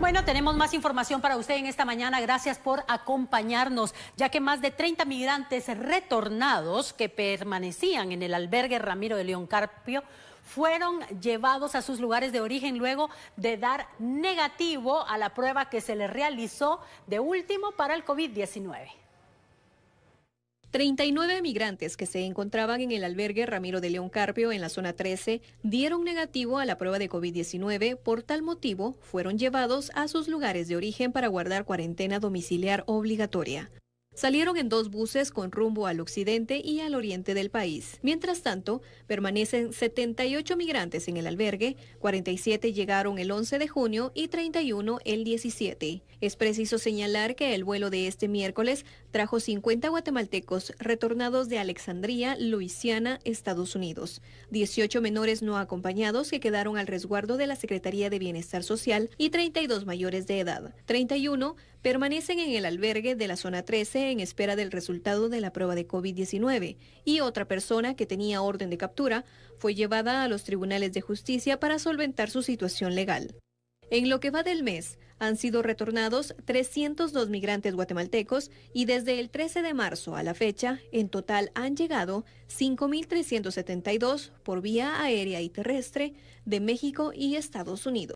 Bueno, tenemos más información para usted en esta mañana. Gracias por acompañarnos, ya que más de 30 migrantes retornados que permanecían en el albergue Ramiro de León Carpio fueron llevados a sus lugares de origen luego de dar negativo a la prueba que se les realizó de último para el COVID-19. 39 migrantes que se encontraban en el albergue Ramiro de León Carpio en la zona 13 dieron negativo a la prueba de COVID-19. Por tal motivo, fueron llevados a sus lugares de origen para guardar cuarentena domiciliar obligatoria. Salieron en dos buses con rumbo al occidente y al oriente del país. Mientras tanto, permanecen 78 migrantes en el albergue, 47 llegaron el 11 de junio y 31 el 17. Es preciso señalar que el vuelo de este miércoles trajo 50 guatemaltecos retornados de Alexandria, Luisiana, Estados Unidos, 18 menores no acompañados que quedaron al resguardo de la Secretaría de Bienestar Social y 32 mayores de edad, 31 permanecen en el albergue de la zona 13 en espera del resultado de la prueba de COVID-19 y otra persona que tenía orden de captura fue llevada a los tribunales de justicia para solventar su situación legal. En lo que va del mes, han sido retornados 302 migrantes guatemaltecos y desde el 13 de marzo a la fecha, en total han llegado 5.372 por vía aérea y terrestre de México y Estados Unidos.